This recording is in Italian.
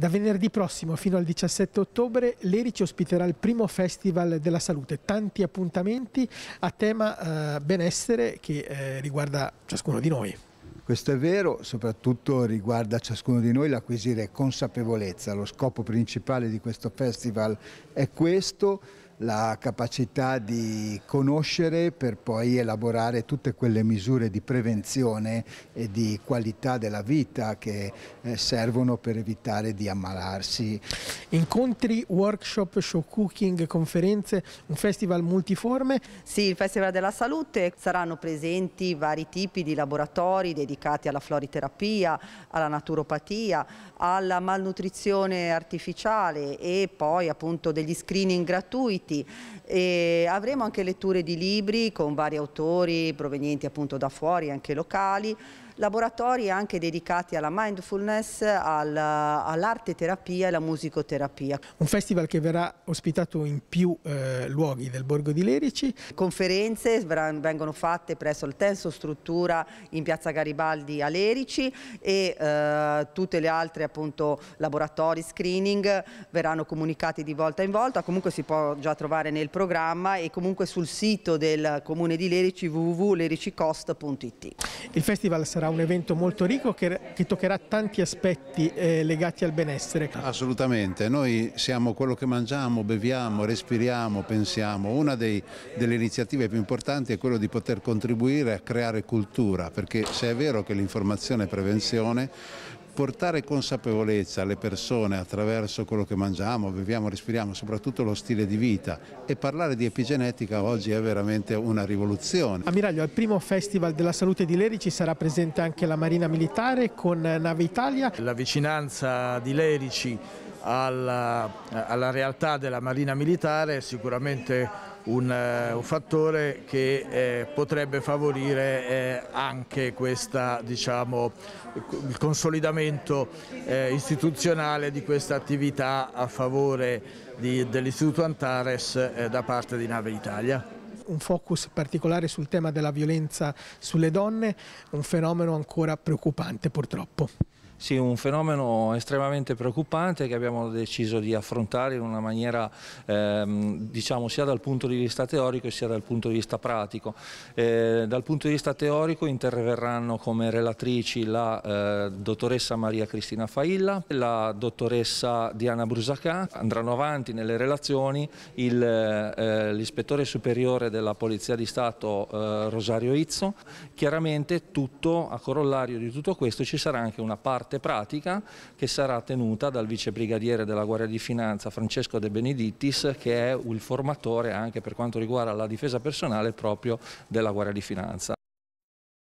Da venerdì prossimo fino al 17 ottobre l'ERI ospiterà il primo Festival della Salute, tanti appuntamenti a tema eh, benessere che eh, riguarda ciascuno di noi. Questo è vero, soprattutto riguarda ciascuno di noi l'acquisire consapevolezza. Lo scopo principale di questo festival è questo, la capacità di conoscere per poi elaborare tutte quelle misure di prevenzione e di qualità della vita che eh, servono per evitare di ammalarsi. Incontri, workshop, show cooking, conferenze, un festival multiforme? Sì, il Festival della Salute saranno presenti vari tipi di laboratori dedicati alla floriterapia, alla naturopatia, alla malnutrizione artificiale e poi appunto degli screening gratuiti eventi. E avremo anche letture di libri con vari autori provenienti appunto da fuori, anche locali laboratori anche dedicati alla mindfulness, all'arte terapia e alla musicoterapia. Un festival che verrà ospitato in più eh, luoghi del Borgo di Lerici. Conferenze vengono fatte presso il Tenso Struttura in piazza Garibaldi a Lerici e eh, tutte le altre appunto laboratori, screening verranno comunicati di volta in volta, comunque si può già trovare nel programma e comunque sul sito del comune di Lerici www.lericicost.it. Il festival sarà un evento molto ricco che, che toccherà tanti aspetti eh, legati al benessere. Assolutamente, noi siamo quello che mangiamo, beviamo, respiriamo, pensiamo. Una dei, delle iniziative più importanti è quello di poter contribuire a creare cultura, perché se è vero che l'informazione è prevenzione, portare consapevolezza alle persone attraverso quello che mangiamo, beviamo, respiriamo, soprattutto lo stile di vita e parlare di epigenetica oggi è veramente una rivoluzione. Ammiraglio, al primo Festival della Salute di Leri ci sarà presente anche la Marina Militare con Nave Italia. La vicinanza di Lerici alla, alla realtà della Marina Militare è sicuramente un, eh, un fattore che eh, potrebbe favorire eh, anche questa, diciamo, il consolidamento eh, istituzionale di questa attività a favore dell'Istituto Antares eh, da parte di Nave Italia un focus particolare sul tema della violenza sulle donne, un fenomeno ancora preoccupante purtroppo. Sì, un fenomeno estremamente preoccupante che abbiamo deciso di affrontare in una maniera ehm, diciamo sia dal punto di vista teorico sia dal punto di vista pratico. Eh, dal punto di vista teorico interverranno come relatrici la eh, dottoressa Maria Cristina Failla, la dottoressa Diana Brusacà, andranno avanti nelle relazioni eh, l'ispettore eh, superiore della Polizia di Stato eh, Rosario Izzo, chiaramente tutto a corollario di tutto questo ci sarà anche una parte parte pratica che sarà tenuta dal vicebrigadiere della Guardia di Finanza Francesco De Benedittis che è il formatore anche per quanto riguarda la difesa personale proprio della Guardia di Finanza.